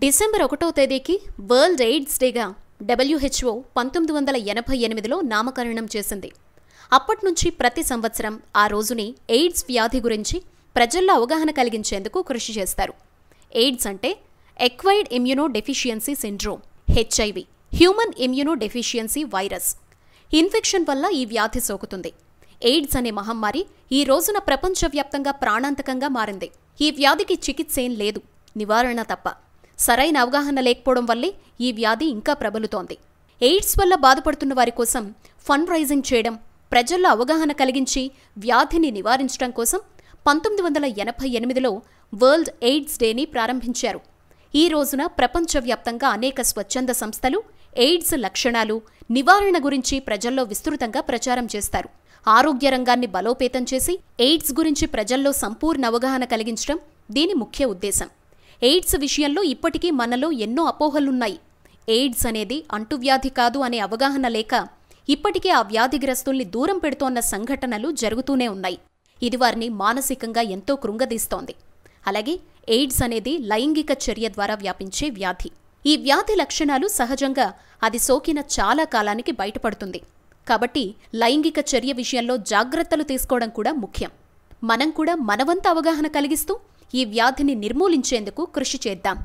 December ఒకటో తేదీకి world AIDS డేగా డబ్ల్యూహెచ్ఓ పంతొమ్మిది వందల ఎనభై ఎనిమిదిలో నామకరణం చేసింది అప్పటి నుంచి ప్రతి సంవత్సరం ఆ రోజుని ఎయిడ్స్ వ్యాధి గురించి ప్రజల్లో అవగాహన కలిగించేందుకు కృషి చేస్తారు ఎయిడ్స్ అంటే acquired immuno deficiency syndrome HIV human immuno deficiency virus infection వల్ల ఈ వ్యాధి సోకుతుంది ఎయిడ్స్ అనే మహమ్మారి ఈ రోజున ప్రపంచవ్యాప్తంగా ప్రాణాంతకంగా మారింది ఈ వ్యాధికి చికిత్స ఏం లేదు నివారణ తప్ప సరైన అవగాహన లేకపోవడం వల్లే ఈ వ్యాధి ఇంకా ప్రబలుతోంది ఎయిడ్స్ వల్ల బాధపడుతున్న వారి కోసం ఫండ్ రైజింగ్ చేయడం ప్రజల్లో అవగాహన కలిగించి వ్యాధిని నివారించడం కోసం పంతొమ్మిది వందల ఎనభై ఎనిమిదిలో వరల్డ్ ఎయిడ్స్ డేని ప్రారంభించారు ఈ రోజున ప్రపంచవ్యాప్తంగా అనేక స్వచ్ఛంద సంస్థలు ఎయిడ్స్ లక్షణాలు నివారణ గురించి ప్రజల్లో విస్తృతంగా ప్రచారం చేస్తారు ఆరోగ్య రంగాన్ని బలోపేతం చేసి ఎయిడ్స్ గురించి ప్రజల్లో సంపూర్ణ అవగాహన కలిగించడం దీని ముఖ్య ఉద్దేశం ఎయిడ్స్ విషయంలో ఇప్పటికీ మనలో ఎన్నో అపోహలున్నాయి ఎయిడ్స్ అనేది అంటువ్యాధి కాదు అనే అవగాహన లేక ఇప్పటికే ఆ వ్యాధిగ్రస్తుల్ని దూరం పెడుతోన్న సంఘటనలు జరుగుతూనే ఉన్నాయి ఇది వారిని మానసికంగా ఎంతో కృంగదీస్తోంది అలాగే ఎయిడ్స్ అనేది లైంగిక చర్య ద్వారా వ్యాపించే వ్యాధి ఈ వ్యాధి లక్షణాలు సహజంగా అది సోకిన చాలా కాలానికి బయటపడుతుంది కాబట్టి లైంగిక చర్య విషయంలో జాగ్రత్తలు తీసుకోవడం కూడా ముఖ్యం మనం కూడా మనవంత అవగాహన కలిగిస్తూ ఈ వ్యాధిని నిర్మూలించేందుకు కృషి చేద్దాం